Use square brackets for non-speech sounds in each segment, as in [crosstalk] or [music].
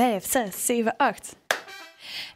5, 6, 7, 8.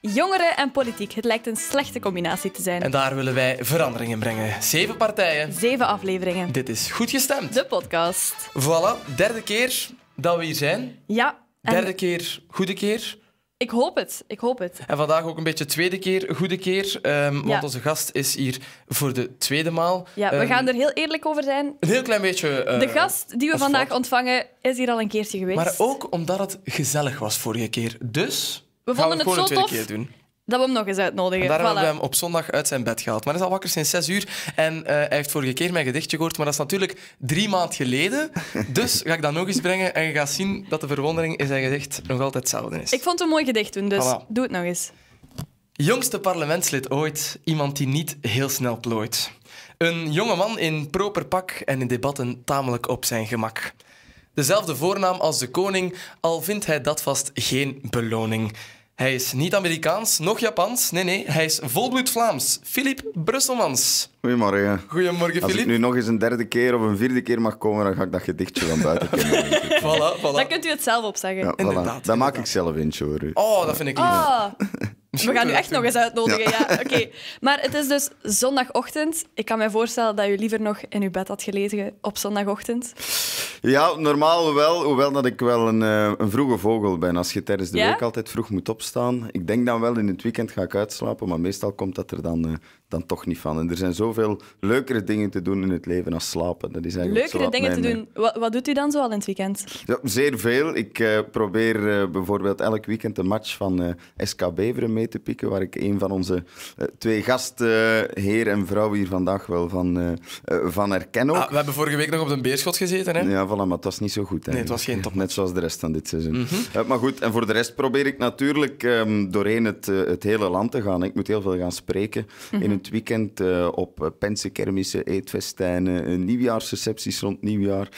Jongeren en politiek, het lijkt een slechte combinatie te zijn. En daar willen wij verandering in brengen. Zeven partijen. Zeven afleveringen. Dit is Goed Gestemd. De podcast. Voilà, derde keer dat we hier zijn. Ja. Derde keer, goede keer. Ik hoop het, ik hoop het. En vandaag ook een beetje tweede keer, goede keer, ehm, want onze gast is hier voor de tweede maal. Ja, we ehm, gaan er heel eerlijk over zijn. Een heel klein beetje... Eh, de gast die we vandaag ontvangen is hier al een keertje geweest. Maar ook omdat het gezellig was vorige keer. Dus we gaan vonden het, gewoon het zo tweede tof. keer doen. Dat we hem nog eens uitnodigen. Daar hebben we hem op zondag uit zijn bed gehaald. Maar hij is al wakker sinds zes uur. En eh, hij heeft vorige keer mijn gedichtje gehoord, maar dat is natuurlijk drie maand geleden. [laughs] Dus ga ik dat nog eens brengen en je gaat zien dat de verwondering in zijn gedicht nog altijd hetzelfde is. Ik vond het een mooi gedicht toen, dus doe het nog eens. Jongste parlementslid ooit, iemand die niet heel snel plooit. Een jonge man in proper pak en in debatten tamelijk op zijn gemak. Dezelfde voornaam als de koning, al vindt hij dat vast geen beloning. Hij is niet Amerikaans, nog Japans. Nee, nee, hij is volbloed Vlaams. Filip Brusselmans. Goedemorgen. Goedemorgen, Philippe. Als ik nu nog eens een derde keer of een vierde keer mag komen, dan ga ik dat gedichtje van buiten [laughs] kennen. voilà, voilà. Dan kunt u het zelf opzeggen. Ja, Inderdaad, Dat maak ik zelf eentje hoor. Oh, dat vind ik oh. leuk. [laughs] We gaan u echt nog eens uitnodigen. Ja. Oké. Maar het is dus zondagochtend. Ik kan me voorstellen dat u liever nog in uw bed had gelegen op zondagochtend. Ja, normaal wel. Hoewel dat ik wel een, eh, een vroege vogel ben. Als je tijdens de week altijd vroeg moet opstaan. Ik denk dan wel in het weekend ga ik uitslapen. Maar meestal komt dat er dan eh, dan toch niet van. En er zijn zoveel leukere dingen te doen in het leven dan slapen. Dat is eigenlijk leukere dingen te doen. Eh, wat, wat, doet u dan zoal in het weekend? Ja, zeer veel. Ik eh, probeer eh, bijvoorbeeld elk weekend een match van uh, SK Beveren mee te pikken, waar ik een van onze twee gasten, heer en vrouw, hier vandaag wel van, van herken. Ook. Ah, we hebben vorige week nog op de Beerschot gezeten. Hè? Ja, voilà, maar het was niet zo goed. Nee, het was geen top. [laughs] Net zoals de rest van dit seizoen. Mhm. maar goed, en voor de rest probeer ik natuurlijk ehm, doorheen het, het hele land te gaan. Ik moet heel veel gaan spreken mhm. in het het weekend uh, op eh, kermissen, eetfestijnen, eh, nieuwjaarsrecepties rond nieuwjaar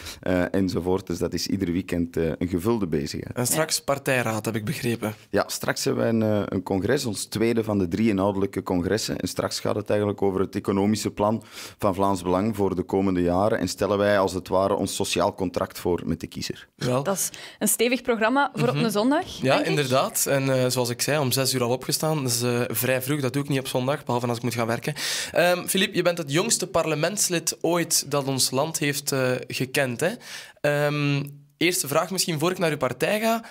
enzovoort. Dus dat is ieder weekend een gevulde bezigheid. En straks partijraad, heb ik begrepen. Ja, straks hebben we een, een congres, ons tweede van de drie inhoudelijke congressen. En straks gaat het eigenlijk over het economische plan van Vlaams Belang voor de komende jaren. En stellen wij als het ware ons sociaal contract voor met de kiezer. Wel. Dat is een stevig programma voor op mhm. een zondag. Ja, inderdaad. En zoals ik zei, om zes uur al opgestaan. Dus vrij vroeg. Dat doe ik niet op zondag, behalve als ik moet gaan werken. Filip, ehm, je bent het jongste parlementslid ooit dat ons land heeft eh, gekend. Hè? Ehm, eerste vraag misschien voor ik naar uw partij ga.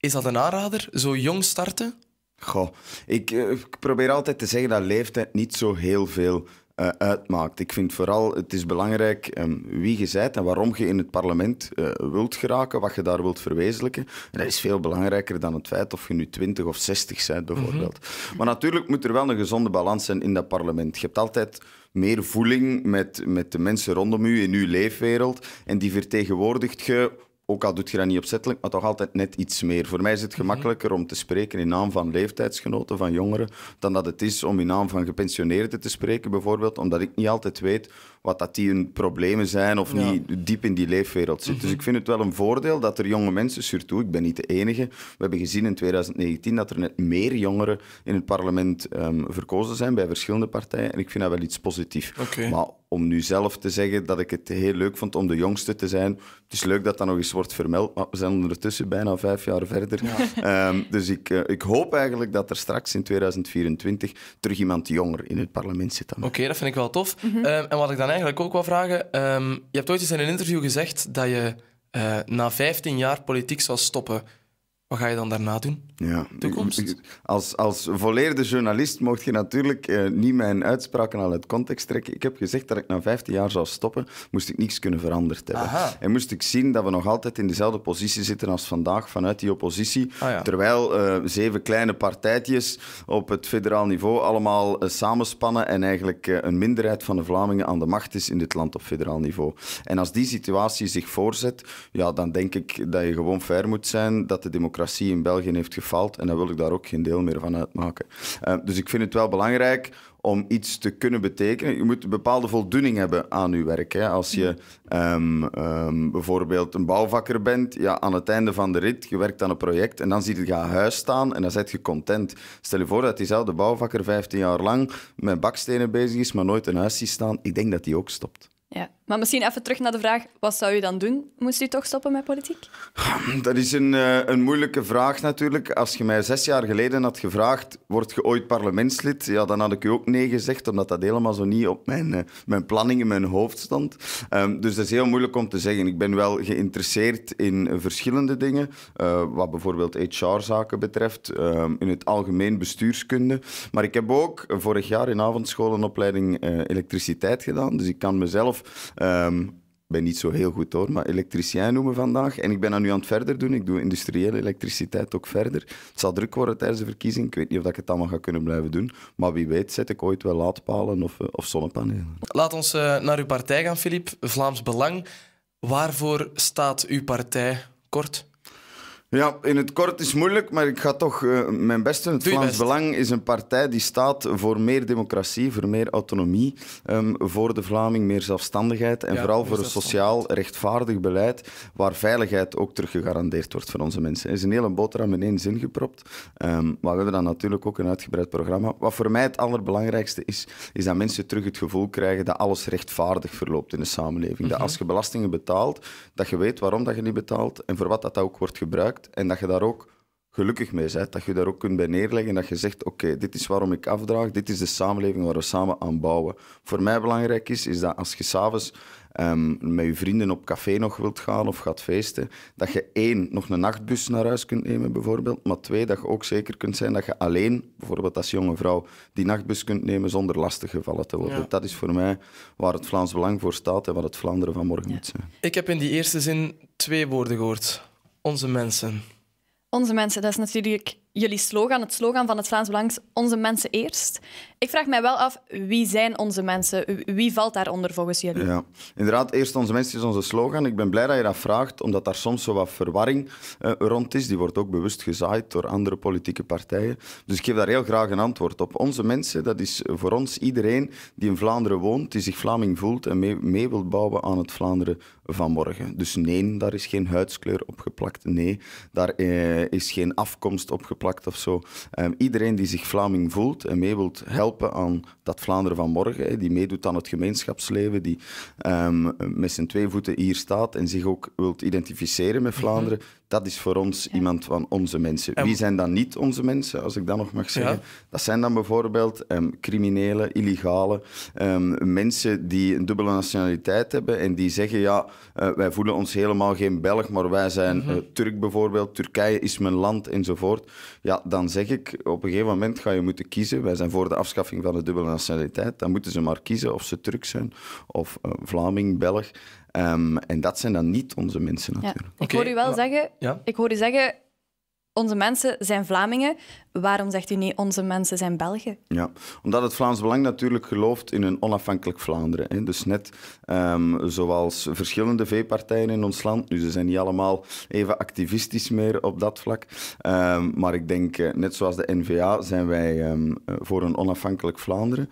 Is dat een aanrader, zo jong starten? Goh, ik, eh, ik probeer altijd te zeggen dat leeftijd niet zo heel veel eh, uitmaakt. Ik vind vooral, het is belangrijk um, wie je bent en waarom je in het parlement eh, wilt geraken, wat je daar wilt verwezenlijken. dat is veel belangrijker dan het feit of je nu 20 of 60 bent, mhm. bijvoorbeeld. Maar natuurlijk moet er wel een gezonde balans zijn in dat parlement. Je hebt altijd meer voeling met, met de mensen rondom u in uw leefwereld en die vertegenwoordigt je ook al doet je dat niet opzettelijk, maar toch altijd net iets meer. Voor mij is het mhm. gemakkelijker om te spreken in naam van leeftijdsgenoten, van jongeren, dan dat het is om in naam van gepensioneerden te spreken, bijvoorbeeld, omdat ik niet altijd weet wat dat die hun problemen zijn of niet diep in die leefwereld zit. Dus mhm. ik vind het wel een voordeel dat er jonge mensen, surtout, ik ben niet de enige, we hebben gezien in 2019 dat er net meer jongeren in het parlement ehm, verkozen zijn bij verschillende partijen en ik vind dat wel iets positiefs om nu zelf te zeggen dat ik het heel leuk vond om de jongste te zijn. Het is leuk dat dat nog eens wordt vermeld, maar we zijn ondertussen bijna vijf jaar verder. [laughs] Ehm, dus ik, eh, ik hoop eigenlijk dat er straks in 2024 terug iemand jonger in het parlement zit. Oké, dat vind ik wel tof. Mhm. Ehm, en wat ik dan eigenlijk ook wil vragen, ehm, je hebt ooit eens in een interview gezegd dat je eh, na 15 jaar politiek zou stoppen. Wat ga je dan daarna doen? Ja. Toekomst? Als, als volleerde journalist mocht je natuurlijk eh, niet mijn uitspraken al uit context trekken. Ik heb gezegd dat ik na 15 jaar zou stoppen, moest ik niets kunnen veranderd hebben. En moest ik zien dat we nog altijd in dezelfde positie zitten als vandaag vanuit die oppositie. Ah, Terwijl eh, zeven kleine partijtjes op het federaal niveau allemaal eh, samenspannen en eigenlijk eh, een minderheid van de Vlamingen aan de macht is in dit land op federaal niveau. En als die situatie zich voorzet, ja, dan denk ik dat je gewoon fair moet zijn dat de democratie in België heeft gefaald en daar wil ik daar ook geen deel meer van uitmaken. Eh, dus ik vind het wel belangrijk om iets te kunnen betekenen. Je moet een bepaalde voldoening hebben aan je werk. Hè. Als je ehm, ehm, bijvoorbeeld een bouwvakker bent, ja, aan het einde van de rit, je werkt aan een project en dan ziet je ga huis staan en dan zet je content. Stel je voor dat diezelfde bouwvakker 15 jaar lang met bakstenen bezig is, maar nooit een huis ziet staan. Ik denk dat die ook stopt. Ja. Maar misschien even terug naar de vraag, wat zou u dan doen? Moest u toch stoppen met politiek? Hm, dat is een, eh, een moeilijke vraag natuurlijk. Als je mij zes jaar geleden had gevraagd, word je ooit parlementslid? Ja, dan had ik u ook nee gezegd, omdat dat helemaal zo niet op mijn, eh, mijn planning in mijn hoofd stond. Ehm, dus dat is heel moeilijk om te zeggen. Ik ben wel geïnteresseerd in verschillende dingen, eh, wat bijvoorbeeld HR-zaken betreft, ehm, in het algemeen bestuurskunde. Maar ik heb ook vorig jaar in avondschool een opleiding elektriciteit gedaan, dus ik kan mezelf zelf. Ehm, ben niet zo heel goed hoor, maar elektricien noemen vandaag. En ik ben dat nu aan het verder doen. Ik doe industriële elektriciteit ook verder. Het zal druk worden tijdens de verkiezing. Ik weet niet of ik het allemaal ga kunnen blijven doen. Maar wie weet zet ik ooit wel laadpalen of, eh, of zonnepanelen. Laat ons eh, naar uw partij gaan, Filip. Vlaams Belang. Waarvoor staat uw partij kort? Ja, in het kort is moeilijk, maar ik ga toch eh, mijn best doen. Het Doe Vlaams Belang is een partij die staat voor meer democratie, voor meer autonomie, ehm, voor de Vlaming meer zelfstandigheid en vooral voor een sociaal rechtvaardig beleid waar veiligheid ook terug gegarandeerd wordt voor onze mensen. Er is een hele boterham in één zin gepropt, um, maar we hebben dan natuurlijk ook een uitgebreid programma. Wat voor mij het allerbelangrijkste is, is dat mensen terug het gevoel krijgen dat alles rechtvaardig verloopt in de samenleving. Dat mhm. als je belastingen betaalt, dat je weet waarom dat je niet betaalt en voor wat dat ook wordt gebruikt en dat je daar ook gelukkig mee bent. Dat je daar ook kunt bij neerleggen en dat je zegt, oké, dit is waarom ik afdraag, dit is de samenleving waar we samen aan bouwen. Voor mij belangrijk is, is dat als je s'avonds um, met je vrienden op café nog wilt gaan of gaat feesten, dat je één, nog een nachtbus naar huis kunt nemen bijvoorbeeld, maar twee, dat je ook zeker kunt zijn dat je alleen, bijvoorbeeld als jonge vrouw, die nachtbus kunt nemen zonder lastig gevallen te worden. Dat is voor mij waar het Vlaams Belang voor staat en wat het Vlaanderen van morgen moet zijn. Ik heb in die eerste zin twee woorden gehoord. Onze mensen. Onze mensen, dat is natuurlijk jullie slogan, het slogan van het Vlaams Belang Onze mensen eerst. Ik vraag mij wel af, wie zijn onze mensen? Wie valt daaronder volgens jullie? Ja, inderdaad, Eerst onze mensen is onze slogan. Ik ben blij dat je dat vraagt, omdat daar soms zo wat verwarring eh, rond is. Die wordt ook bewust gezaaid door andere politieke partijen. Dus ik geef daar heel graag een antwoord op. Onze mensen, dat is voor ons iedereen die in Vlaanderen woont, die zich Vlaming voelt en mee, mee wil bouwen aan het Vlaanderen van morgen. Dus nee, daar is geen huidskleur op geplakt. Nee, daar eh, is geen afkomst op geplakt of zo. Ehm, iedereen die zich Vlaming voelt en mee wilt helpen aan dat Vlaanderen van morgen, die meedoet aan het gemeenschapsleven, die ehm, met zijn twee voeten hier staat en zich ook wilt identificeren met mhm. Vlaanderen, dat is voor ons iemand van onze mensen. Wie zijn dan niet onze mensen, als ik dat nog mag zeggen? Dat zijn dan bijvoorbeeld um, ehm, criminelen, illegale ehm, mensen die een dubbele nationaliteit hebben en die zeggen, ja, eh, wij voelen ons helemaal geen Belg, maar wij zijn mhm. eh, Turk bijvoorbeeld, Turkije is mijn land enzovoort. Ja, dan zeg ik, op een gegeven moment ga je moeten kiezen. Wij zijn voor de afschaffing van de dubbele nationaliteit. Dan moeten ze maar kiezen of ze Turk zijn of uh, Vlaming, Belg. Ehm, en dat zijn dan niet onze mensen natuurlijk. Ik hoor u wel zeggen, ik hoor u zeggen onze mensen zijn Vlamingen, Waarom zegt u nee, onze mensen zijn Belgen? Ja, omdat het Vlaams Belang natuurlijk gelooft in een onafhankelijk Vlaanderen. Hè. Dus net ehm, zoals verschillende V-partijen in ons land. Nu, dus ze zijn niet allemaal even activistisch meer op dat vlak. Ehm, maar ik denk, eh, net zoals de NVA, zijn wij ehm, eh, voor een onafhankelijk Vlaanderen.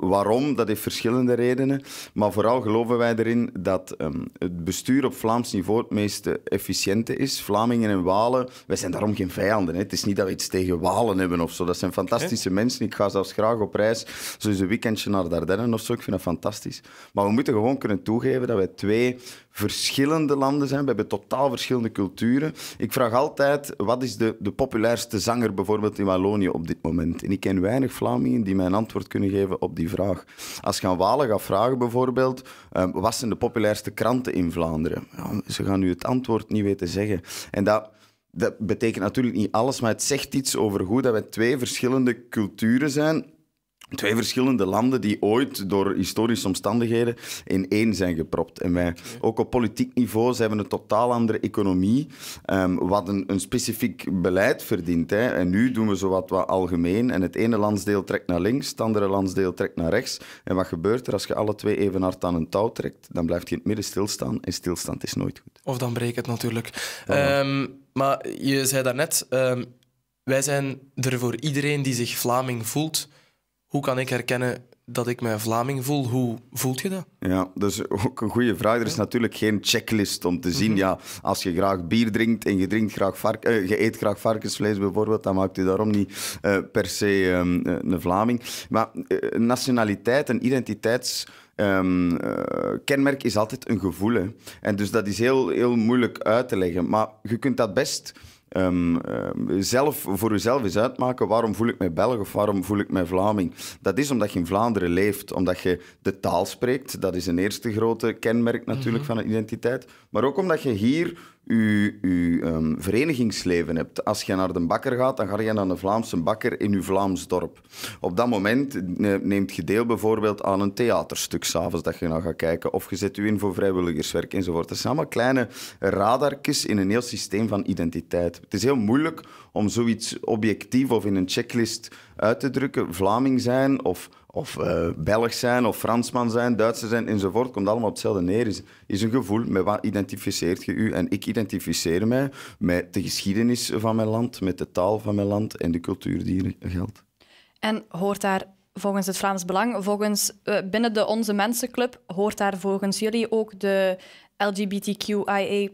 waarom? Dat heeft verschillende redenen. Maar vooral geloven wij erin dat het bestuur op Vlaams niveau het meest efficiënte is. Vlamingen en Walen, wij zijn daarom geen vijanden. Hè. Het is niet dat we iets tegen Walen hebben of zo. Dat zijn fantastische mensen. Ik ga zelfs graag op reis, zo een weekendje naar Dardenne of zo. Ik vind dat fantastisch. Maar we moeten gewoon kunnen toegeven dat wij twee verschillende landen zijn. We hebben totaal verschillende culturen. Ik vraag altijd, wat is de, de populairste zanger bijvoorbeeld in Wallonië op dit moment? En ik ken weinig Vlamingen die mij een antwoord kunnen geven op die vraag. Als je aan Walen gaat vragen bijvoorbeeld, ehm, wat zijn de populairste kranten in Vlaanderen? Ja, ze gaan nu het antwoord niet weten zeggen. En dat dat betekent natuurlijk niet alles, maar het zegt iets over hoe dat we twee verschillende culturen zijn Twee verschillende landen die ooit door historische omstandigheden in één zijn gepropt. En wij, ook op politiek niveau, ze hebben een totaal andere economie, ehm, wat een, specifiek beleid verdient. Hè. En nu doen we zo wat, algemeen. En het ene landsdeel trekt naar links, het andere landsdeel trekt naar rechts. En wat gebeurt er als je alle twee even hard aan een touw trekt? Dan blijft je in het midden stilstaan. En stilstand is nooit goed. Of dan breekt het natuurlijk. Ehm, maar je zei daarnet, um, wij zijn er voor iedereen die zich Vlaming voelt hoe kan ik herkennen dat ik mij Vlaming voel? Hoe voelt je dat? Ja, dat is ook een goede vraag. Er is natuurlijk geen checklist om te zien. Mhm. ja, als je graag bier drinkt en je, drinkt graag vark, eh, je eet graag varkensvlees bijvoorbeeld, dan maakt u daarom niet eh, per se ehm, eh, een Vlaming. Maar nationaliteit en identiteits... Ehm, kenmerk is altijd een gevoel. En dus dat is heel, heel moeilijk uit te leggen. Maar je kunt dat best Ehm, ehm, zelf voor jezelf eens uitmaken waarom voel ik mij Belg of waarom voel ik mij Vlaming. Dat is omdat je in Vlaanderen leeft, omdat je de taal spreekt. Dat is een eerste grote kenmerk natuurlijk mhm. van een identiteit. Maar ook omdat je hier je, ehm, je verenigingsleven hebt. Als je naar de bakker gaat, dan ga je naar de Vlaamse bakker in je Vlaams dorp. Op dat moment neemt je deel bijvoorbeeld aan een theaterstuk s'avonds dat je naar nou gaat kijken. Of je zet je in voor vrijwilligerswerk enzovoort. Dat zijn allemaal kleine radarkjes in een heel systeem van identiteit. Het is heel moeilijk om zoiets objectief of in een checklist uit te drukken. Vlaming zijn of of uh, Belg zijn, of Fransman zijn, Duitser zijn enzovoort, komt allemaal op hetzelfde neer. Is, is een gevoel, met wat identificeert je u? En ik identificeer mij met de geschiedenis van mijn land, met de taal van mijn land en de cultuur die hier geldt. En hoort daar volgens het Vlaams Belang, volgens, eh, binnen de Onze Mensenclub, hoort daar volgens jullie ook de LGBTQIA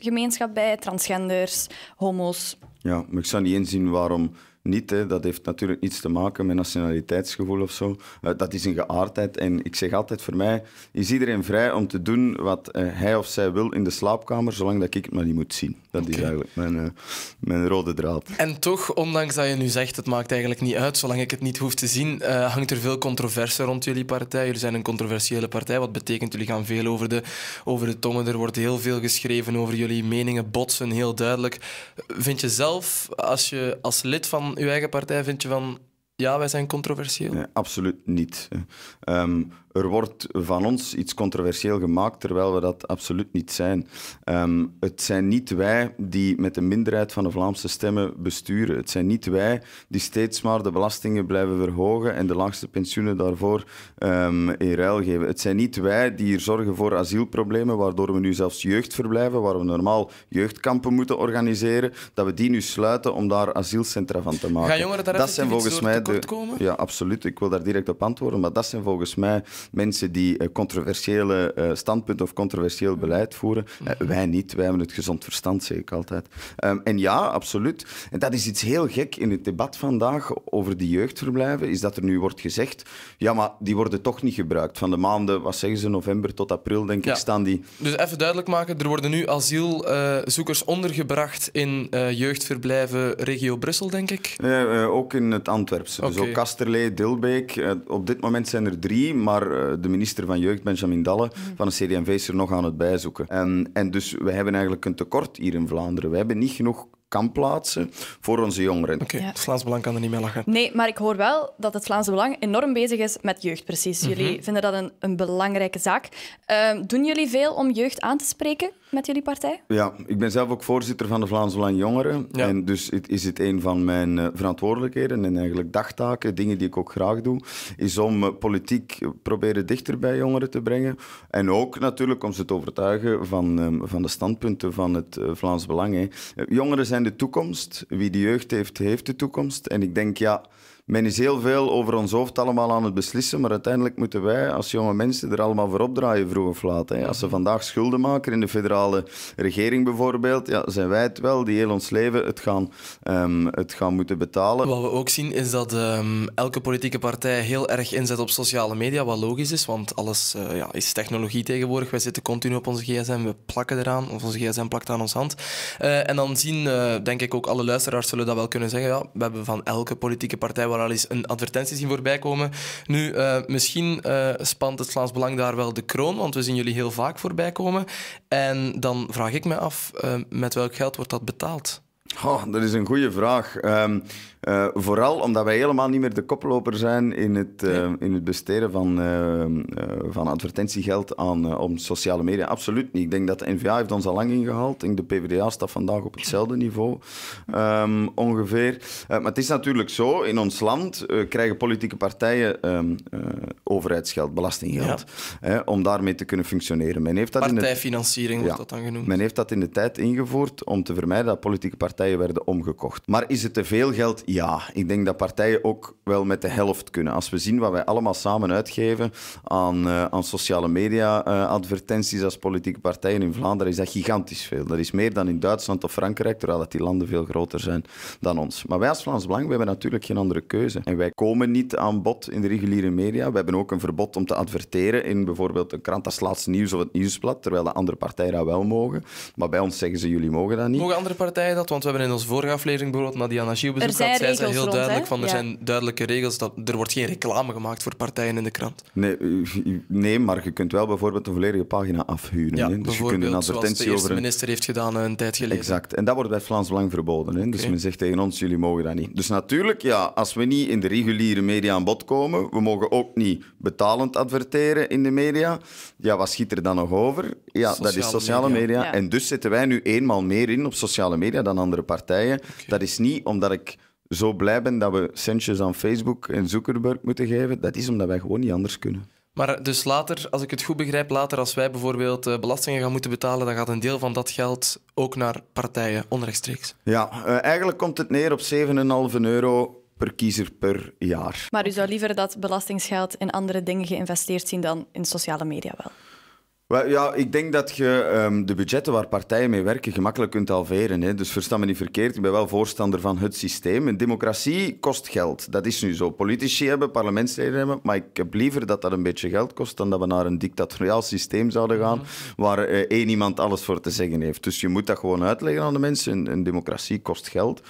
gemeenschap bij, transgenders, homo's? Ja, ik zou niet inzien waarom niet. Hè. Dat heeft natuurlijk niets te maken met nationaliteitsgevoel of zo. Eh, dat is een geaardheid. En ik zeg altijd, voor mij is iedereen vrij om te doen wat eh, hij of zij wil in de slaapkamer, zolang dat ik het maar niet moet zien. Dat is eigenlijk mijn, eh, mijn rode draad. En toch, ondanks dat je nu zegt, het maakt eigenlijk niet uit, zolang ik het niet hoef te zien, hangt er veel controverse rond jullie partij. Jullie zijn een controversiële partij. Wat betekent, jullie gaan veel over de, over de tongen. Er wordt heel veel geschreven over jullie meningen, botsen, heel duidelijk. Vind je zelf, als je als lid van uw eigen partij vind je van ja, wij zijn controversieel? absoluut niet. Ehm, er wordt van ons iets controversieel gemaakt, terwijl we dat absoluut niet zijn. Ehm, het zijn niet wij die met de minderheid van de Vlaamse stemmen besturen. Het zijn niet wij die steeds maar de belastingen blijven verhogen en de laagste pensioenen daarvoor ehm, in ruil geven. Het zijn niet wij die hier zorgen voor asielproblemen, waardoor we nu zelfs jeugdverblijven, waar we normaal jeugdkampen moeten organiseren, dat we die nu sluiten om daar asielcentra van te maken. Gaan jongeren daar dat zijn volgens mij de... Ja, absoluut. Ik wil daar direct op antwoorden, maar dat zijn volgens mij mensen die eh, controversiële eh, standpunten of controversieel mm. beleid voeren. Mm. Eh, wij niet, wij hebben het gezond verstand, zeg ik altijd. Ehm, en ja, absoluut. En dat is iets heel gek in het debat vandaag over die jeugdverblijven, is dat er nu wordt gezegd, ja, maar die worden toch niet gebruikt. Van de maanden, wat zeggen ze, november tot april, denk ik, staan die... Dus even duidelijk maken, er worden nu asielzoekers ondergebracht in uh, jeugdverblijven regio Brussel, denk ik? Ja, ook in het Antwerpse. Dus ook Kasterlee, Dilbeek. op dit moment zijn er drie, maar eh, de minister van Jeugd, Benjamin Dalle, mhm. van de CDMV is er nog aan het bijzoeken. En, en dus we hebben eigenlijk een tekort hier in Vlaanderen. We hebben niet genoeg kan plaatsen voor onze jongeren. Oké, het Vlaams Belang kan er niet mee lachen. Nee, maar ik hoor wel dat het Vlaams Belang enorm bezig is met jeugd, precies. Mhm. Jullie vinden dat een, een belangrijke zaak. Ehm, doen jullie veel om jeugd aan te spreken met jullie partij? Ja, ik ben zelf ook voorzitter van de Vlaams Belang Jongeren. En dus het, is het een van mijn eh, verantwoordelijkheden en eigenlijk dagtaken, dingen die ik ook graag doe, is om eh, politiek proberen dichter bij jongeren te brengen. En ook natuurlijk om ze te overtuigen van, ehm, van de standpunten van het eh, Vlaams Belang. Jongeren zijn de toekomst. Wie de jeugd heeft, heeft de toekomst. En ik denk, ja, men is heel veel over ons hoofd allemaal aan het beslissen, maar uiteindelijk moeten wij als jonge mensen er allemaal voor opdraaien vroeg of laat. Hè. Als ze vandaag schulden maken in de federale regering bijvoorbeeld, ja, zijn wij het wel die heel ons leven het gaan, ehm, het gaan moeten betalen. Wat we ook zien is dat ehm, elke politieke partij heel erg inzet op sociale media, wat logisch is, want alles eh, ja, is technologie tegenwoordig. Wij zitten continu op onze gsm, we plakken eraan, of onze gsm plakt aan ons hand. Eh, en dan zien, eh, denk ik ook alle luisteraars zullen dat wel kunnen zeggen, ja, we hebben van elke politieke partij wel al eens een advertentie zien voorbij komen. Nu, eh, misschien eh, spant het Vlaams Belang daar wel de kroon, want we zien jullie heel vaak voorbij komen. En dan vraag ik me af, eh, met welk geld wordt dat betaald? Oh, dat is een goede vraag. Ehm, eh, vooral omdat wij helemaal niet meer de koploper zijn in het, eh, in het besteden van, eh, van advertentiegeld aan om sociale media. Absoluut niet. Ik denk dat de NVA heeft ons al lang ingehaald. Ik denk de PvdA staat vandaag op hetzelfde niveau ehm, ongeveer. maar het is natuurlijk zo, in ons land krijgen politieke partijen ehm, overheidsgeld, belastinggeld, om daarmee te kunnen functioneren. Men heeft dat Partijfinanciering de... wordt dat dan genoemd. Men heeft dat in de tijd ingevoerd om te vermijden dat politieke partijen werden omgekocht. Maar is het te veel geld? Ja, ik denk dat partijen ook wel met de helft kunnen. Als we zien wat wij allemaal samen uitgeven aan, eh, aan sociale media eh, advertenties als politieke partijen in Vlaanderen, is dat gigantisch veel. Dat is meer dan in Duitsland of Frankrijk, terwijl dat die landen veel groter zijn dan ons. Maar wij als Vlaams Belang, hebben natuurlijk geen andere keuze. En wij komen niet aan bod in de reguliere media. We hebben ook een verbod om te adverteren in bijvoorbeeld een krant als Laatste Nieuws of het Nieuwsblad, terwijl de andere partijen dat wel mogen. Maar bij ons zeggen ze, jullie mogen dat niet. Mogen andere partijen dat? Want we hebben in onze vorige aflevering bijvoorbeeld Nadia Nagiel bezoek gehad zij zijn heel duidelijk: van, er zijn duidelijke regels. Dat, er wordt geen reclame gemaakt voor partijen in de krant. Nee, nee maar je kunt wel bijvoorbeeld een volledige pagina afhuren. Ja, Dus je kunt een advertentie over. de minister heeft gedaan eh, een tijd geleden. Exact. En dat wordt bij Vlaams Belang verboden. Hè? Dus men zegt tegen ons: jullie mogen dat niet. Dus natuurlijk, ja, als we niet in de reguliere media aan bod komen, we mogen ook niet betalend adverteren in de media. Ja, wat schiet er dan nog over? Ja, dat is sociale media. En dus zetten wij nu eenmaal meer in op sociale media dan andere partijen. Dat is niet omdat ik zo blij ben dat we centjes aan Facebook en Zuckerberg moeten geven, dat is omdat wij gewoon niet anders kunnen. Maar dus later, als ik het goed begrijp, later als wij bijvoorbeeld eh, belastingen gaan moeten betalen, dan gaat een deel van dat geld ook naar partijen onrechtstreeks. Ja, eh, eigenlijk komt het neer op 7,5 euro per kiezer per jaar. Maar u zou liever dat belastingsgeld in andere dingen geïnvesteerd zien dan in sociale media wel? Ja, ik denk dat je ehm, de budgetten waar partijen mee werken gemakkelijk kunt halveren. Hè? Dus versta me niet verkeerd, ik ben wel voorstander van het systeem. Een democratie kost geld, dat is nu zo. Politici hebben, parlementsleden hebben, maar ik heb liever dat dat een beetje geld kost dan dat we naar een dictatoriaal systeem zouden gaan mhm. waar eh, één iemand alles voor te zeggen heeft. Dus je moet dat gewoon uitleggen aan de mensen. een democratie kost geld.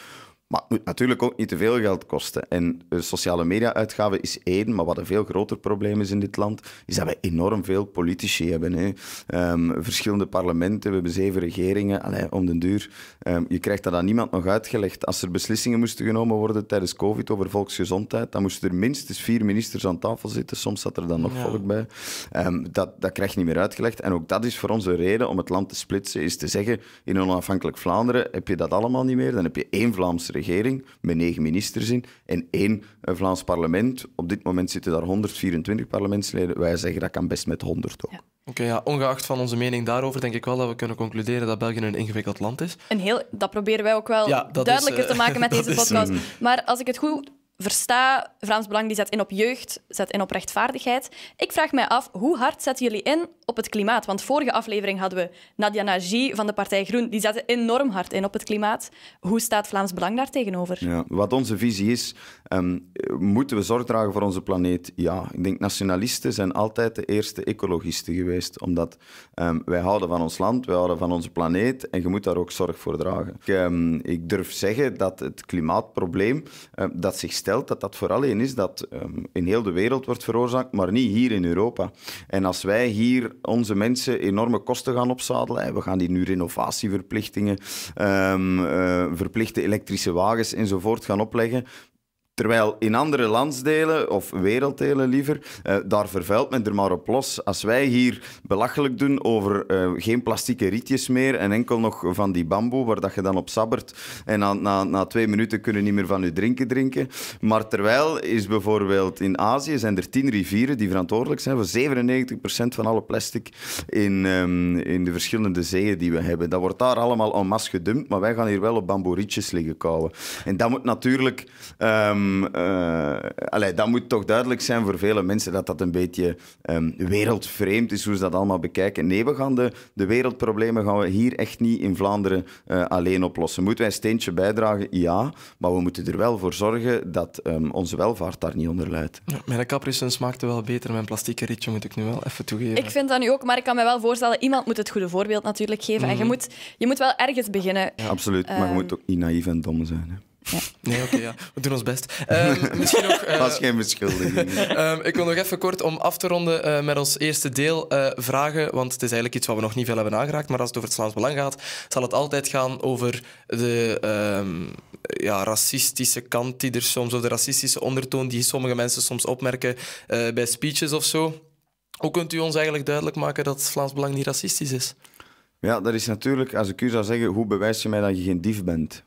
Maar het moet natuurlijk ook niet te veel geld kosten. En eh, sociale media-uitgaven is één, maar wat een veel groter probleem is in dit land, is dat we enorm veel politici hebben. Hè. Ehm, verschillende parlementen, we hebben zeven regeringen. Allee, om den duur, ehm, je krijgt dat aan niemand nog uitgelegd. Als er beslissingen moesten genomen worden tijdens COVID over volksgezondheid, dan moesten er minstens vier ministers aan tafel zitten. Soms zat er dan nog volk bij. Ehm, dat, dat krijg je niet meer uitgelegd. En ook dat is voor ons een reden om het land te splitsen, is te zeggen, in onafhankelijk Vlaanderen heb je dat allemaal niet meer. Dan heb je één Vlaamse regering met negen ministers in en één eh, Vlaams parlement. Op dit moment zitten daar 124 parlementsleden. Wij zeggen dat kan best met 100 ook. Oké, ja, ongeacht van onze mening daarover, denk ik wel dat we kunnen concluderen dat België een ingewikkeld land is. En heel, dat proberen wij ook wel duidelijker eh, te maken met [laughs] deze podcast. Eh, maar als ik het goed versta, Vlaams Belang die zet in op jeugd, zet in op rechtvaardigheid. Ik vraag mij af, hoe hard zetten jullie in op het klimaat? Want vorige aflevering hadden we Nadia Nagy van de Partij Groen. Die zette enorm hard in op het klimaat. Hoe staat Vlaams Belang daar tegenover? Ja, wat onze visie is, ehm, moeten we zorg dragen voor onze planeet? Ja, ik denk nationalisten zijn altijd de eerste ecologisten geweest. Omdat ehm, wij houden van ons land, wij houden van onze planeet. En je moet daar ook zorg voor dragen. Ik, ehm, ik durf zeggen dat het klimaatprobleem, dat zich dat dat vooral één is dat ehm, in heel de wereld wordt veroorzaakt, maar niet hier in Europa. En als wij hier onze mensen enorme kosten gaan opzadelen, we gaan die nu renovatieverplichtingen, ehm, eh, verplichte elektrische wagens enzovoort gaan opleggen, Terwijl in andere landsdelen, of werelddelen liever, eh, daar vervuilt men er maar op los. Als wij hier belachelijk doen over eh, geen plastieke rietjes meer en enkel nog van die bamboe, waar dat je dan op sabbert en na, na, na twee minuten kunnen niet meer van je drinken drinken. Maar terwijl is bijvoorbeeld in Azië zijn er tien rivieren die verantwoordelijk zijn voor 97% van alle plastic in, ehm, in de verschillende zeeën die we hebben. Dat wordt daar allemaal en masse gedumpt, maar wij gaan hier wel op bamboe rietjes liggen kouwen. En dat moet natuurlijk... Ehm, Um, dat moet toch duidelijk zijn voor vele mensen dat dat een beetje ehm, wereldvreemd is, hoe ze dat allemaal bekijken. Nee, we gaan de, de wereldproblemen gaan we hier echt niet in Vlaanderen eh, alleen oplossen. Moeten wij een steentje bijdragen? Ja, maar we moeten er wel voor zorgen dat ehm, onze welvaart daar niet onder leidt. Ja, mijn capricen smaakte wel beter. Mijn plastieke ritje moet ik nu wel even toegeven. Ik vind dat nu ook, maar ik kan me wel voorstellen, iemand moet het goede voorbeeld natuurlijk geven. En je mhm. moet, je moet wel ergens beginnen. Ja, absoluut, maar je moet ook niet naïef en dom zijn. Hè. Ja. Nee, oké, ja. We doen ons best. Um, [laughs] misschien ook... Eh, geen beschuldiging. Ehm, ik wil nog even kort, om af te ronden, eh, met ons eerste deel eh, vragen, want het is eigenlijk iets wat we nog niet veel hebben aangeraakt, maar als het over het Vlaams Belang gaat, zal het altijd gaan over de ehm, ja, racistische kant die er soms, of de racistische ondertoon die sommige mensen soms opmerken bij speeches of zo. Hoe kunt u ons eigenlijk duidelijk maken dat het Vlaams Belang niet racistisch is? Ja, dat is natuurlijk, als ik u zou zeggen, hoe bewijs je mij dat je geen dief bent?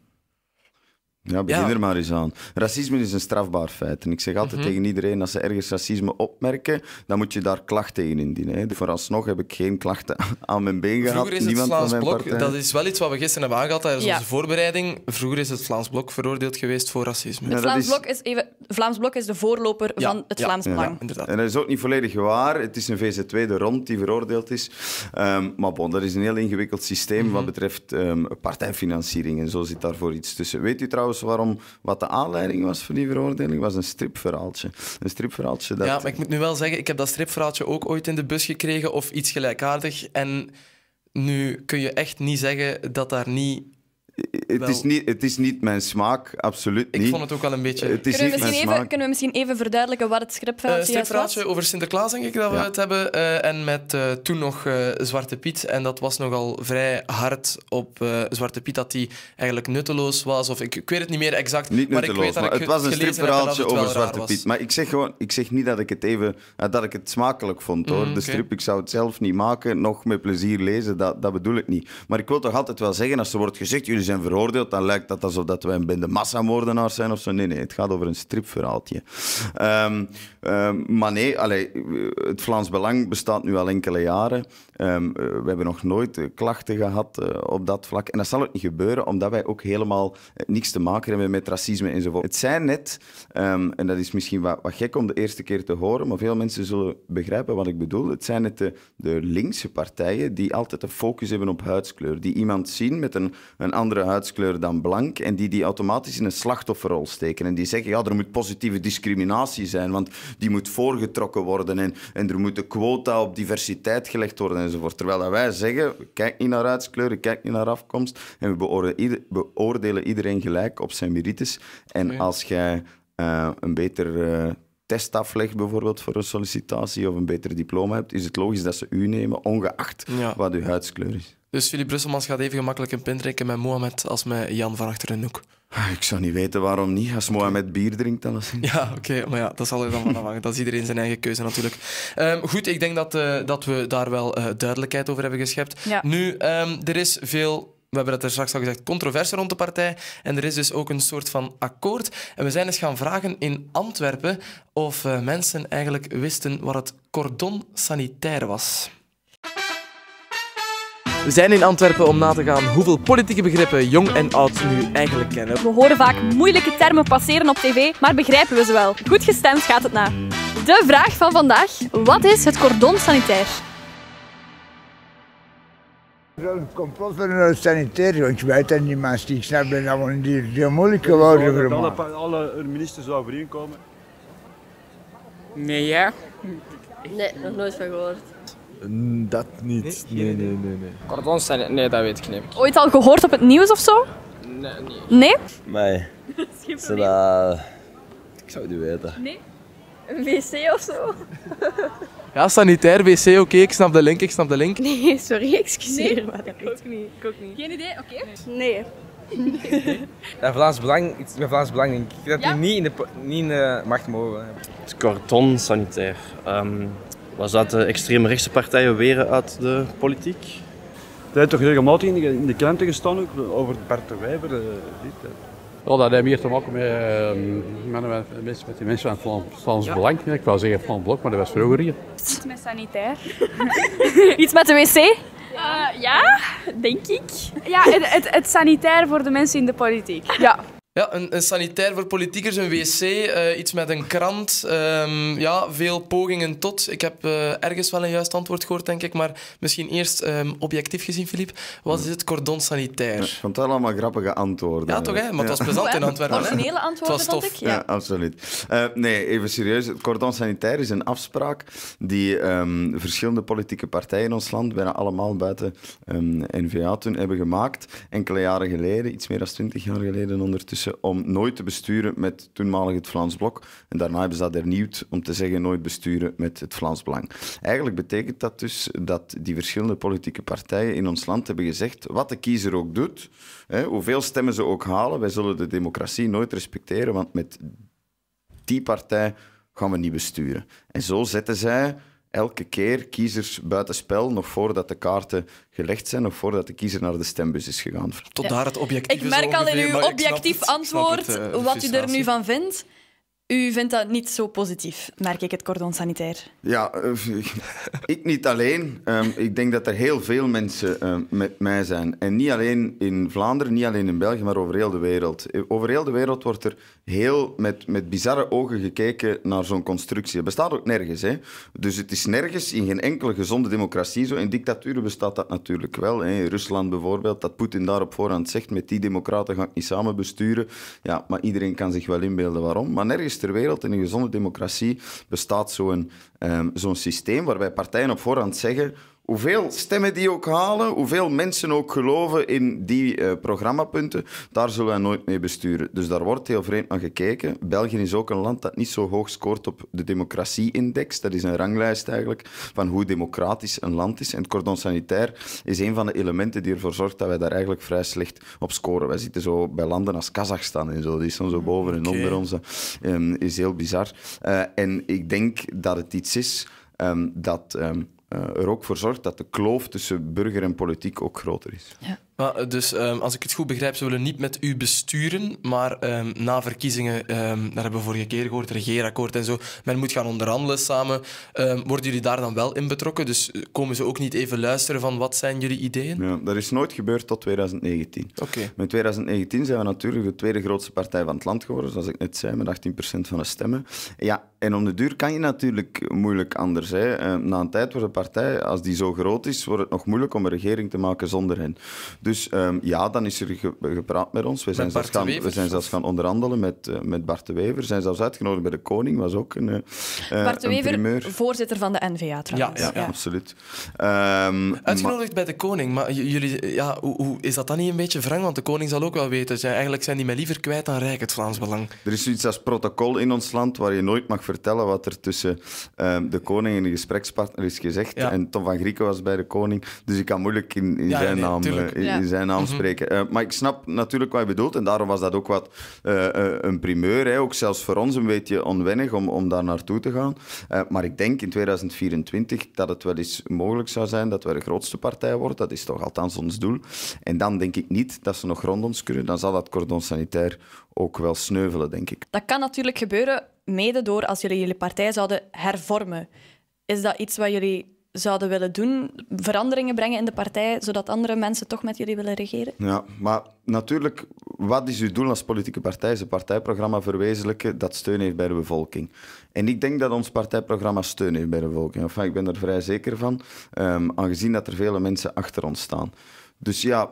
Ja, begin er maar eens aan. Racisme is een strafbaar feit. En ik zeg altijd mhm. tegen iedereen, als ze ergens racisme opmerken, dan moet je daar klacht tegen indienen. Vooralsnog heb ik geen klachten [laughs] aan mijn been gehad. Vroeger is het Vlaams Blok, dat is wel iets wat we gisteren hebben aangehad tijdens onze voorbereiding. Vroeger is het Vlaams Blok veroordeeld geweest voor racisme. Het Vlaams, Blok is even, is de voorloper van het Vlaams Belang. En dat is ook niet volledig waar. Het is een VZW, de rond, die veroordeeld is. Ehm, maar bon, dat is een heel ingewikkeld systeem mhm. wat betreft ehm, partijfinanciering. En zo zit daarvoor iets tussen. Weet u trouwens waarom, wat de aanleiding was voor die veroordeling, was een stripverhaaltje. Een stripverhaaltje dat... Ja, maar ik moet nu wel zeggen, ik heb dat stripverhaaltje ook ooit in de bus gekregen of iets gelijkaardig. En nu kun je echt niet zeggen dat daar niet het, is niet, het is niet mijn smaak, absoluut niet. Ik vond het ook wel een beetje... kunnen, we misschien even, kunnen we misschien even verduidelijken wat het is? uh, stripverhaaltje over Sinterklaas, denk ik, dat we het hebben. Eh, en met eh, toen nog eh, Zwarte Piet. En dat was nogal vrij hard op Zwarte Piet, dat die eigenlijk nutteloos was. Of ik, ik weet het niet meer exact. Niet maar nutteloos, ik weet dat het was een stripverhaaltje over Zwarte Piet. Maar ik zeg, gewoon, ik zeg niet dat ik het, even, dat ik het smakelijk vond, hoor. Mm, de strip, ik zou het zelf niet maken, nog met plezier lezen, dat, dat bedoel ik niet. Maar ik wil toch altijd wel zeggen, als er wordt gezegd, jullie zijn veroordeeld, dan lijkt dat alsof dat wij een bende massamoordenaars zijn of zo. Nee, nee, het gaat over een stripverhaaltje. Ehm, ehm, maar nee, allee, het Vlaams Belang bestaat nu al enkele jaren. Ehm, eh, we hebben nog nooit eh, klachten gehad eh, op dat vlak. En dat zal ook niet gebeuren, omdat wij ook helemaal niks te maken hebben met racisme enzovoort. Het zijn net, en dat is misschien wat, wat, gek om de eerste keer te horen, maar veel mensen zullen begrijpen wat ik bedoel. Het zijn net de, linkse partijen die altijd een focus hebben op huidskleur. Die iemand zien met een, een andere huidskleur dan blank. En die die automatisch in een slachtofferrol steken. En die zeggen, ja, er moet positieve discriminatie zijn, want die moet voorgetrokken worden. En, en er moeten quota op diversiteit gelegd worden enzovoort. Terwijl wij zeggen, kijk niet naar huidskleur, kijk niet naar afkomst. En we beoordelen, iedereen gelijk op zijn merites. En als jij eh, een beter... Eh, test aflegt bijvoorbeeld voor een sollicitatie of een beter diploma hebt, is het logisch dat ze u nemen, ongeacht wat uw huidskleur is. Dus jullie Brusselmans gaat even gemakkelijk een pint drinken met Mohamed als met Jan van achter een hoek. Ah, ik zou niet weten waarom niet. Als Mohamed bier drinkt, dan is Ja, oké. maar ja, dat zal er dan van afhangen. Dat is iedereen zijn eigen keuze natuurlijk. Ehm, goed, ik denk dat, eh, dat we daar wel eh, duidelijkheid over hebben geschept. Nu, ehm, er is veel we hebben dat er straks al gezegd, controverse rond de partij. En er is dus ook een soort van akkoord. En we zijn eens gaan vragen in Antwerpen of eh, mensen eigenlijk wisten wat het cordon sanitair was. We zijn in Antwerpen om na te gaan hoeveel politieke begrippen jong en oud nu eigenlijk kennen. We horen vaak moeilijke termen passeren op tv, maar begrijpen we ze wel. Goed gestemd gaat het na. De vraag van vandaag: wat is het cordon sanitair? Het complot van het sanitaire, want je weet dat die mensen die ik snap, ben allemaal die, die moeilijk geworden voor alle, alle ministers zou komen? Nee, ja? Nee, nog nooit van gehoord. Dat niet. Nee, nee, nee. nee, nee. nee, dat weet ik niet. Ooit al gehoord op het nieuws of zo? Nee, nee. Nee? Nee. dat geen probleem. Ik zou het niet weten. Nee? Een wc of zo? Ja, sanitair, wc, oké, ik snap de link, ik snap de link. [laughs] Nee, sorry, excuseer. maar ik ook niet, ik ook niet. Geen idee, oké? Nee. nee. [laughs] Ja, Vlaams Belang, iets met Vlaams Belang denk ik, dat die niet in, de, niet in de macht mogen hebben. Het karton sanitair. Ehm, was dat de extreemrechtse partijen weer uit de politiek? Dat heeft toch regelmatig in de, in de kranten gestaan ook, over Bert de Wijver. Eh, dit, ja, dat heeft meer te maken met, met, met, met die mensen van het Vlaams Belang. Ik wou zeggen Vlaams Blok, maar dat was vroeger hier. Iets met sanitair. [laughs] Iets met de wc? Eh, ja, denk ik. Ja, het, het, het sanitair voor de mensen in de politiek. Ja. Ja, een, sanitair voor politiekers, een wc, eh, iets met een krant. Ehm, ja, veel pogingen tot. Ik heb eh, ergens wel een juist antwoord gehoord, denk ik. Maar misschien eerst ehm, objectief gezien, Filip. Wat is het cordon sanitair? Ja, ik vond dat allemaal grappige antwoorden. Ja, toch? Hè? Maar het was plezant in Antwerpen. een [laughs] antwoorden, antwoord, was tof. Ja. ja. absoluut. Eh, nee, even serieus. Het cordon sanitair is een afspraak die ehm, verschillende politieke partijen in ons land, bijna allemaal buiten N-VA toen, hebben gemaakt. Enkele jaren geleden, iets meer dan twintig jaar geleden ondertussen om nooit te besturen met toenmalig het Vlaams Blok. En daarna hebben ze dat hernieuwd om te zeggen nooit besturen met het Vlaams Belang. Eigenlijk betekent dat dus dat die verschillende politieke partijen in ons land hebben gezegd wat de kiezer ook doet, hè, hoeveel stemmen ze ook halen, wij zullen de democratie nooit respecteren, want met die partij gaan we niet besturen. En zo zetten zij elke keer kiezers buitenspel, nog voordat de kaarten gelegd zijn, of voordat de kiezer naar de stembus is gegaan. Tot daar het objectief. Ik merk al in uw objectief antwoord eh, wat u er nu van vindt. U vindt dat niet zo positief, merk ik, het cordon sanitair. Ja, eh, [laughs] ik niet alleen. Ehm, ik denk dat er heel veel mensen eh, met mij zijn. En niet alleen in Vlaanderen, niet alleen in België, maar over heel de wereld. Over heel de wereld wordt er heel met, met bizarre ogen gekeken naar zo'n constructie. Het bestaat ook nergens. Hè? Dus het is nergens in geen enkele gezonde democratie zo. In dictaturen bestaat dat natuurlijk wel. Hè? In Rusland bijvoorbeeld, dat Poetin daar op voorhand zegt... met die democraten ga ik niet samen besturen. Ja, maar iedereen kan zich wel inbeelden waarom. Maar nergens ter wereld in een gezonde democratie bestaat zo'n ehm, zo'n systeem... waarbij partijen op voorhand zeggen hoeveel stemmen die ook halen, hoeveel mensen ook geloven in die eh, programmapunten, daar zullen wij nooit mee besturen. Dus daar wordt heel vreemd aan gekeken. België is ook een land dat niet zo hoog scoort op de democratie-index. Dat is een ranglijst eigenlijk van hoe democratisch een land is. En het cordon sanitair is een van de elementen die ervoor zorgt dat wij daar eigenlijk vrij slecht op scoren. Wij zitten zo bij landen als Kazachstan en zo, die staan zo boven en onder ons. Um, is heel bizar. Eh, en ik denk dat het iets is ehm, dat... Ehm, eh, er ook voor zorgt dat de kloof tussen burger en politiek ook groter is. Ja. Maar, eh, dus ehm, als ik het goed begrijp, ze willen niet met u besturen, maar ehm, na verkiezingen, ehm, daar hebben we vorige keer gehoord, regeerakkoord en zo, men moet gaan onderhandelen samen. worden jullie daar dan wel in betrokken? Dus eh, komen ze ook niet even luisteren van wat zijn jullie ideeën? Ja, dat is nooit gebeurd tot 2019. Oké. Met 2019 zijn we natuurlijk de tweede grootste partij van het land geworden, zoals ik net zei, met 18% van de stemmen. Ja, en om de duur kan je natuurlijk moeilijk anders. Hè. Na een tijd wordt een partij, als die zo groot is, wordt het nog moeilijk om een regering te maken zonder hen. Dus ehm, ja, dan is er gepraat met ons. We zijn, zelfs gaan, we zijn zelfs gaan onderhandelen met, eh, met Bart de Wever. zijn zelfs uitgenodigd bij de koning, was ook een uh, Bart de Wever, voorzitter van de NVA trouwens. Ja, ja, absoluut. Ehm, uitgenodigd bij de koning, maar jullie, ja, hoe, hoe, is dat dan niet een beetje wrang? Want de koning zal ook wel weten, zijn, dus eigenlijk zijn die mij liever kwijt dan Rijk het Vlaams Belang. Er is iets als protocol in ons land waar je nooit mag vertellen wat er tussen ehm, de koning en de gesprekspartner is gezegd. En Tom van Grieken was bij de koning, dus ik kan moeilijk in, in zijn naam ja. in zijn naam mhm. spreken. Eh, maar ik snap natuurlijk wat je bedoelt en daarom was dat ook wat eh, eh, een primeur. Hè. Ook zelfs voor ons een beetje onwennig om, om daar naartoe te gaan. maar ik denk in 2024 dat het wel eens mogelijk zou zijn dat we de grootste partij worden. Dat is toch althans ons doel. En dan denk ik niet dat ze nog rond ons kunnen. Dan zal dat cordon sanitair ook wel sneuvelen, denk ik. Dat kan natuurlijk gebeuren, mede door als jullie jullie partij zouden hervormen. Is dat iets wat jullie zouden willen doen, veranderingen brengen in de partij, zodat andere mensen toch met jullie willen regeren? Ja, maar natuurlijk, wat is uw doel als politieke partij? Is een partijprogramma verwezenlijken dat steun heeft bij de bevolking. En ik denk dat ons partijprogramma steun heeft bij de bevolking. Enfin, ik ben er vrij zeker van, ehm, aangezien dat er vele mensen achter ons staan. Dus ja,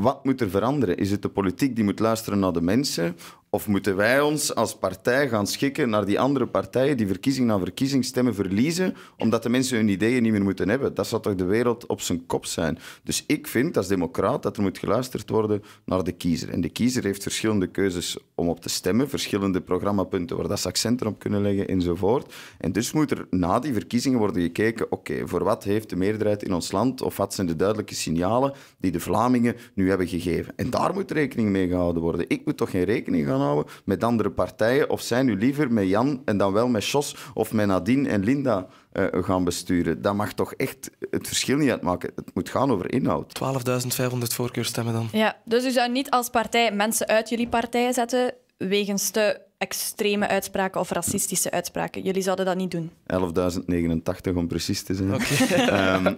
wat moet er veranderen? Is het de politiek die moet luisteren naar de mensen? Of moeten wij ons als partij gaan schikken naar die andere partijen die verkiezing na verkiezing stemmen verliezen, omdat de mensen hun ideeën niet meer moeten hebben? Dat zou toch de wereld op zijn kop zijn? Dus ik vind als democraat dat er moet geluisterd worden naar de kiezer. En de kiezer heeft verschillende keuzes om op te stemmen, verschillende programmapunten waar dat ze accenten op kunnen leggen enzovoort. En dus moet er na die verkiezingen worden gekeken, oké, voor wat heeft de meerderheid in ons land of wat zijn de duidelijke signalen die de Vlamingen nu hebben gegeven? En daar moet rekening mee gehouden worden. Ik moet toch geen rekening gaan met andere partijen? Of zijn u liever met Jan en dan wel met Jos of met Nadine en Linda eh, gaan besturen? Dat mag toch echt het verschil niet uitmaken. Het moet gaan over inhoud. 12.500 voorkeurstemmen dan. Ja, dus u zou niet als partij mensen uit jullie partij zetten wegens de extreme uitspraken of racistische uitspraken. Jullie zouden dat niet doen. 11.089 om precies te zijn. Ehm, [laughs]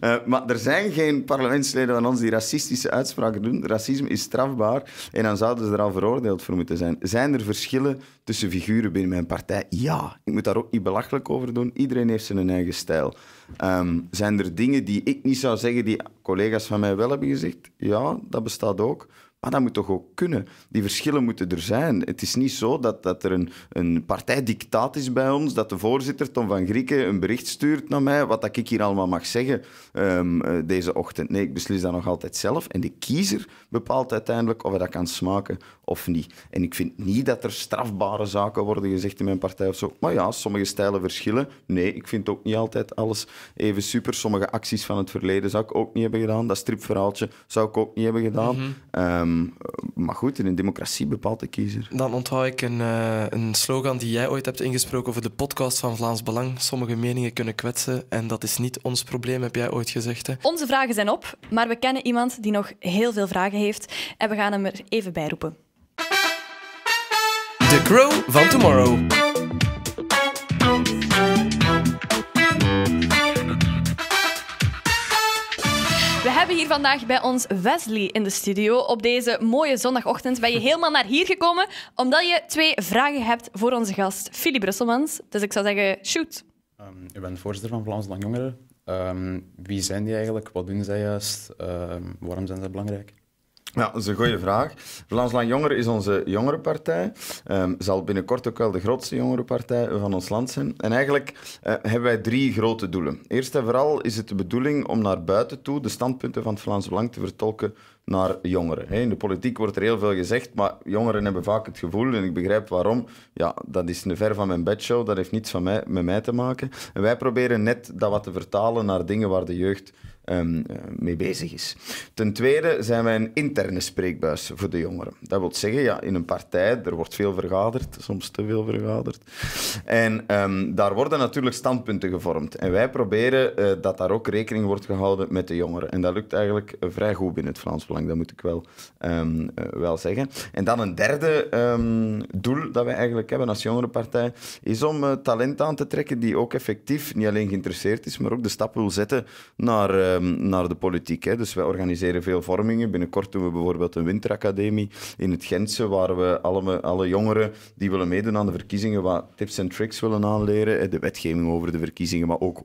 eh, maar er zijn geen parlementsleden van ons die racistische uitspraken doen. Racisme is strafbaar en dan zouden ze er al veroordeeld voor moeten zijn. Zijn er verschillen tussen figuren binnen mijn partij? Ja. Ik moet daar ook niet belachelijk over doen. Iedereen heeft zijn eigen stijl. Ehm, zijn er dingen die ik niet zou zeggen die collega's van mij wel hebben gezegd? Ja, dat bestaat ook. Maar dat moet toch ook kunnen? Die verschillen moeten er zijn. Het is niet zo dat, dat er een, een partijdictaat is bij ons, dat de voorzitter Tom van Grieken een bericht stuurt naar mij, wat dat ik hier allemaal mag zeggen ehm, eh, deze ochtend. Nee, ik beslis dat nog altijd zelf. En de kiezer bepaalt uiteindelijk of hij dat kan smaken of niet. En ik vind niet dat er strafbare zaken worden gezegd in mijn partij of zo. Maar ja, sommige stijlen verschillen. Nee, ik vind ook niet altijd alles even super. Sommige acties van het verleden zou ik ook niet hebben gedaan. Dat stripverhaaltje zou ik ook niet hebben gedaan. Mhm. Ehm, Ehm, maar goed, in een democratie bepaalt de kiezer. Dan onthoud ik een, eh, een slogan die jij ooit hebt ingesproken over de podcast van Vlaams Belang. Sommige meningen kunnen kwetsen en dat is niet ons probleem, heb jij ooit gezegd. Hè? Onze vragen zijn op, maar we kennen iemand die nog heel veel vragen heeft en we gaan hem er even bij roepen. The Crow van Tomorrow. hebben hier vandaag bij ons Wesley in de studio. Op deze mooie zondagochtend ben je helemaal naar hier gekomen omdat je twee vragen hebt voor onze gast Philip Brusselmans. Dus ik zou zeggen, shoot. Um, ik ben voorzitter van Vlaams Lang Jongeren. Ehm, wie zijn die eigenlijk? Wat doen zij juist? Ehm, waarom zijn ze belangrijk? Ja, dat is een goede vraag. Vlaams Lang Jongeren is onze jongerenpartij. Um, zal binnenkort ook wel de grootste jongerenpartij van ons land zijn. En eigenlijk eh, hebben wij drie grote doelen. Eerst en vooral is het de bedoeling om naar buiten toe de standpunten van het Vlaams Belang te vertolken naar jongeren. In de politiek wordt er heel veel gezegd, maar jongeren hebben vaak het gevoel, en ik begrijp waarom, ja, dat is een ver van mijn bedshow, dat heeft niets van mij, met mij te maken. En wij proberen net dat wat te vertalen naar dingen waar de jeugd Ehm, eh, mee bezig is. Ten tweede zijn wij een interne spreekbuis voor de jongeren. Dat wil zeggen, ja, in een partij, er wordt veel vergaderd, soms te veel vergaderd. En ehm, daar worden natuurlijk standpunten gevormd. En wij proberen eh, dat daar ook rekening wordt gehouden met de jongeren. En dat lukt eigenlijk eh, vrij goed binnen het Vlaams Belang, dat moet ik wel, ehm, wel zeggen. En dan een derde doel dat wij eigenlijk hebben als jongerenpartij, is om talent aan te trekken die ook effectief niet alleen geïnteresseerd is, maar ook de stap wil zetten naar Ehm, naar de politiek. Hè. Dus wij organiseren veel vormingen. Binnenkort doen we bijvoorbeeld een winteracademie in het Gentse, waar we alle, alle jongeren die willen meedoen aan de verkiezingen wat tips en tricks willen aanleren. De wetgeving over de verkiezingen, maar ook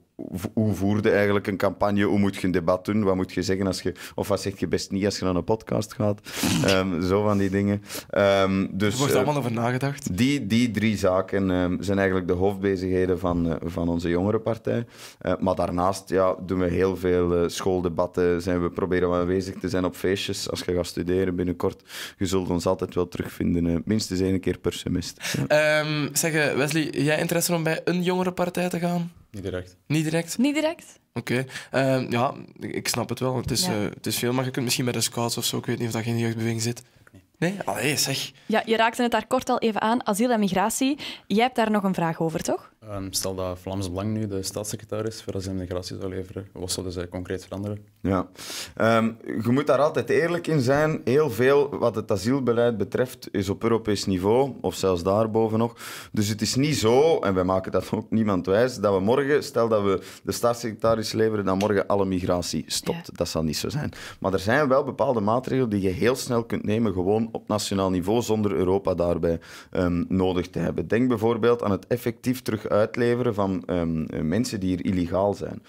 hoe voerde eigenlijk een campagne? Hoe moet je een debat doen? Wat moet je zeggen als je... Of wat zeg je best niet als je naar een podcast gaat? [laughs] Ehm, zo van die dingen. Um, dus, er wordt allemaal eh, over nagedacht. Die, die drie zaken ehm, zijn eigenlijk de hoofdbezigheden van, eh, van onze jongerenpartij. Eh, maar daarnaast ja, doen we heel veel schooldebatten. Zijn we proberen aanwezig te zijn op feestjes. Als je gaat studeren binnenkort, je zult ons altijd wel terugvinden. minstens één keer per semester. Ja. zeggen, Wesley, jij interesse om bij een jongerenpartij te gaan? Niet direct. Niet direct? Niet direct. Oké. Ehm, ja, ik snap het wel. Het is, eh, het is veel, maar je kunt misschien bij de scouts of zo, ik weet niet of dat in de jeugdbeweging zit. Nee? Allee, zeg. Ja, je raakte het daar kort al even aan, asiel en migratie. Jij hebt daar nog een vraag over, toch? Ehm, stel dat Vlaams Belang nu de staatssecretaris voor asiel en migratie zou leveren, wat zouden zij concreet veranderen? Ja, ehm, je moet daar altijd eerlijk in zijn. Heel veel wat het asielbeleid betreft is op Europees niveau, of zelfs daarboven nog. Dus het is niet zo, en wij maken dat ook niemand wijs, dat we morgen, stel dat we de staatssecretaris leveren, dat morgen alle migratie stopt. Dat zal niet zo zijn. Maar er zijn wel bepaalde maatregelen die je heel snel kunt nemen, gewoon op nationaal niveau, zonder Europa daarbij ehm, nodig te hebben. Denk bijvoorbeeld aan het effectief terug uitleveren van ehm, eh, mensen die hier illegaal zijn.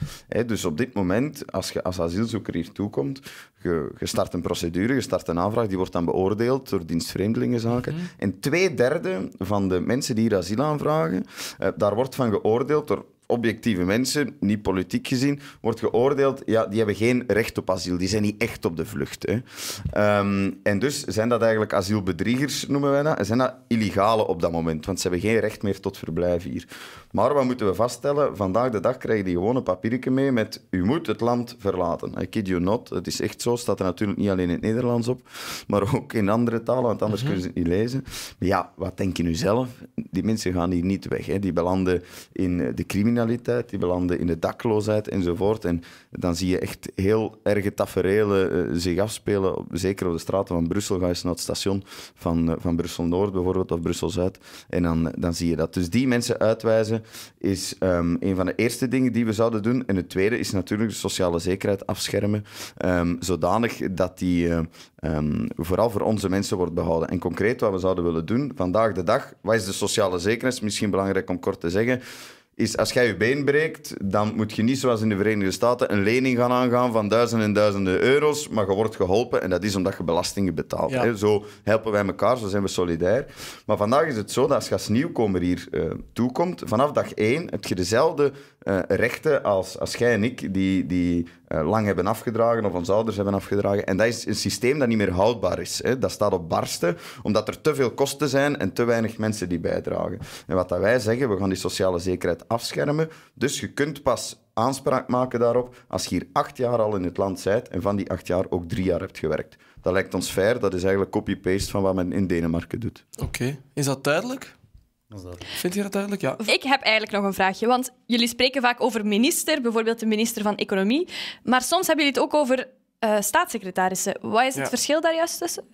dus op dit moment, als je als asielzoeker hier toekomt, je, start een procedure, je start een aanvraag, die wordt dan beoordeeld door dienst vreemdelingenzaken. Mhm. En twee derde van de mensen die hier asiel aanvragen, eh, daar wordt van geoordeeld door objectieve mensen, niet politiek gezien, wordt geoordeeld, ja, die hebben geen recht op asiel. Die zijn niet echt op de vlucht. Hè. Ehm, en dus zijn dat eigenlijk asielbedriegers, noemen wij dat. En zijn dat illegale op dat moment, want ze hebben geen recht meer tot verblijf hier. Maar wat moeten we vaststellen? Vandaag de dag krijg je gewoon een papiertje mee met u moet het land verlaten. I kid you not. Het is echt zo. staat er natuurlijk niet alleen in het Nederlands op, maar ook in andere talen, want anders kun mhm. je kunnen ze het niet lezen. Maar ja, wat denk je nu zelf? Die mensen gaan hier niet weg. Hè. Die belanden in de criminaliteit, die belanden in de dakloosheid enzovoort. En dan zie je echt heel erge taferelen eh, zich afspelen. zeker op de straten van Brussel. Ga eens naar het station van, eh, van Brussel-Noord bijvoorbeeld, of Brussel-Zuid. En dan, dan zie je dat. Dus die mensen uitwijzen is ehm, een van de eerste dingen die we zouden doen. En het tweede is natuurlijk de sociale zekerheid afschermen, um, zodanig dat die eh, ehm, vooral voor onze mensen wordt behouden. En concreet wat we zouden willen doen, vandaag de dag, wat is de sociale zekerheid? Misschien belangrijk om kort te zeggen is als jij je been breekt, dan moet je niet zoals in de Verenigde Staten een lening gaan aangaan van duizenden en duizenden euro's, maar je wordt geholpen en dat is omdat je belastingen betaalt. Hè? Zo helpen wij elkaar, zo zijn we solidair. Maar vandaag is het zo dat als je als nieuwkomer hier eh, toekomt, vanaf dag één heb je dezelfde eh, rechten als, als jij en ik die, die eh, lang hebben afgedragen of onze ouders hebben afgedragen. En dat is een systeem dat niet meer houdbaar is. Hè. Dat staat op barsten, omdat er te veel kosten zijn en te weinig mensen die bijdragen. En wat dat wij zeggen, we gaan die sociale zekerheid afschermen. Dus je kunt pas aanspraak maken daarop als je hier acht jaar al in het land bent en van die acht jaar ook drie jaar hebt gewerkt. Dat lijkt ons fair, dat is eigenlijk copy-paste van wat men in Denemarken doet. Oké, is dat duidelijk? Vind je dat duidelijk? Ja. Ik heb eigenlijk nog een vraagje. Want jullie spreken vaak over minister, bijvoorbeeld de minister van Economie. Maar soms hebben jullie het ook over uh, staatssecretarissen. Wat is het verschil daar juist tussen?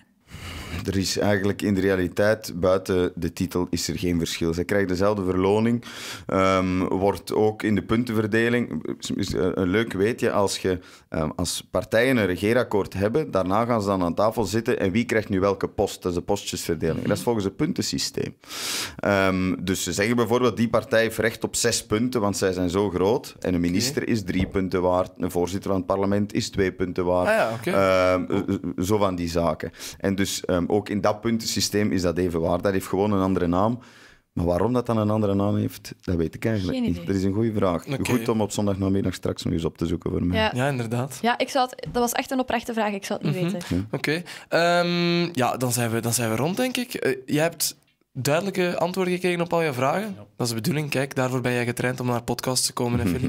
er is eigenlijk in de realiteit buiten de titel is er geen verschil. Ze krijgt dezelfde verloning, ehm, wordt ook in de puntenverdeling... Is eh, een leuk weetje, als, je, ehm, als partijen een regeerakkoord hebben, daarna gaan ze dan aan tafel zitten en wie krijgt nu welke post? Dat is de postjesverdeling. Dat is volgens het puntensysteem. Ehm, dus ze zeggen bijvoorbeeld, die partij heeft recht op zes punten, want zij zijn zo groot. En een minister is drie punten waard, een voorzitter van het parlement is twee punten waard. Ah eh, eh, zo van die zaken. En dus um, ook in dat puntensysteem is dat even waar. Dat heeft gewoon een andere naam. Maar waarom dat dan een andere naam heeft, dat weet ik eigenlijk niet. Dat is een goede vraag. Goed om op zondagnamiddag straks nog eens op te zoeken voor mij. Ja, inderdaad. Ja, ik zou dat was echt een oprechte vraag. Ik zou het niet mhm. weten. Oké. Ehm, ja, dan zijn, we, dan zijn we rond, denk ik. Eh, Je hebt duidelijke antwoorden gekregen op al je vragen. Dat is de bedoeling. Kijk, daarvoor ben jij getraind om naar podcast te komen, hè, [laughs]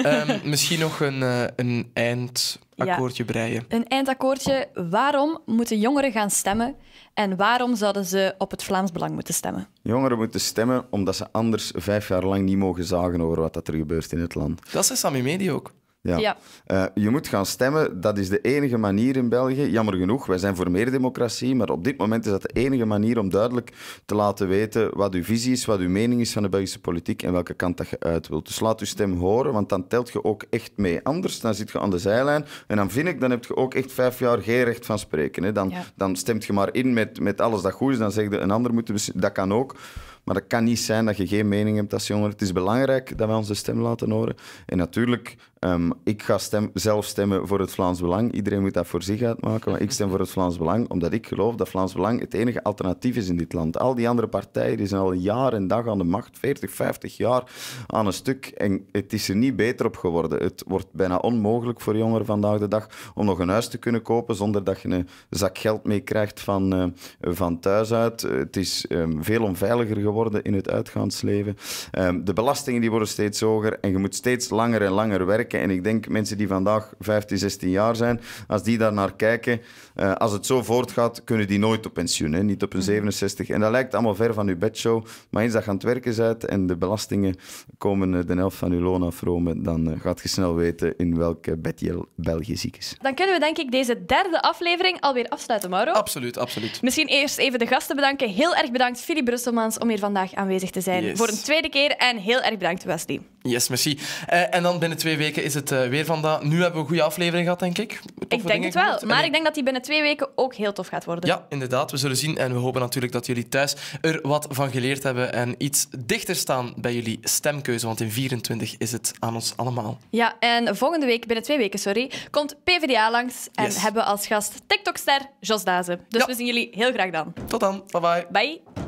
ehm, misschien nog een, eh, een eindakkoordje ja. breien. Een eindakkoordje. Waarom moeten jongeren gaan stemmen? En waarom zouden ze op het Vlaams Belang moeten stemmen? Jongeren moeten stemmen omdat ze anders vijf jaar lang niet mogen zagen over wat er gebeurt in het land. Dat is Sammy media ook. Ja. Eh, je moet gaan stemmen, dat is de enige manier in België. Jammer genoeg, wij zijn voor meer democratie, maar op dit moment is dat de enige manier om duidelijk te laten weten wat uw visie is, wat uw mening is van de Belgische politiek en welke kant dat je uit wilt. Dus laat uw stem horen, want dan telt je ook echt mee. Anders dan zit je aan de zijlijn en dan vind ik, dan heb je ook echt vijf jaar geen recht van spreken. Dan, dan stemt je maar in met, met alles dat goed is, dan zegt een ander moet Dat kan ook. Maar dat kan niet zijn dat je geen mening hebt als jongeren. Het is belangrijk dat wij onze stem laten horen. En natuurlijk, Ehm, ik ga zelf stemmen voor het Vlaams Belang. Iedereen moet dat voor zich uitmaken. Maar ik stem voor het Vlaams Belang omdat ik geloof dat Vlaams Belang het enige alternatief is in dit land. Al die andere partijen die zijn al jaar en dag aan de macht, 40, 50 jaar aan een stuk. En het is er niet beter op geworden. Het wordt bijna onmogelijk voor jongeren vandaag de dag om nog een huis te kunnen kopen zonder dat je een zak geld mee krijgt van, uh, van thuis uit. Het is ehm, veel onveiliger geworden in het uitgaansleven. Ehm, de belastingen die worden steeds hoger en je moet steeds langer en langer werken. En ik denk mensen die vandaag 15, 16 jaar zijn, als die daar naar kijken, eh, als het zo voortgaat, kunnen die nooit op pensioen, hè? niet op mhm. een 67. En dat lijkt allemaal ver van uw bedshow. Maar eens dat je aan het werken bent en de belastingen komen eh, de helft van uw loon afromen, dan eh, gaat je snel weten in welke bed je België ziek is. Dan kunnen we denk ik deze derde aflevering alweer afsluiten, Mauro. Absoluut, absoluut. Misschien eerst even de gasten bedanken. Heel erg bedankt, Philip Brusselmans, om hier vandaag aanwezig te zijn. Voor een tweede keer en heel erg bedankt, Wesley. Yes, merci. en dan binnen twee weken is het weer vandaag. Nu hebben we een goede aflevering gehad, denk ik. ik denk het wel. Maar ik denk dat die binnen twee weken ook heel tof gaat worden. Ja, inderdaad. We zullen zien en we hopen natuurlijk dat jullie thuis er wat van geleerd hebben en iets dichter staan bij jullie stemkeuze, want in 24 is het aan ons allemaal. Ja, en volgende week, binnen twee weken, sorry, komt PvdA langs en hebben we als gast TikTokster Jos Dazen. Dus we zien jullie heel graag dan. Tot dan. Bye bye. Bye.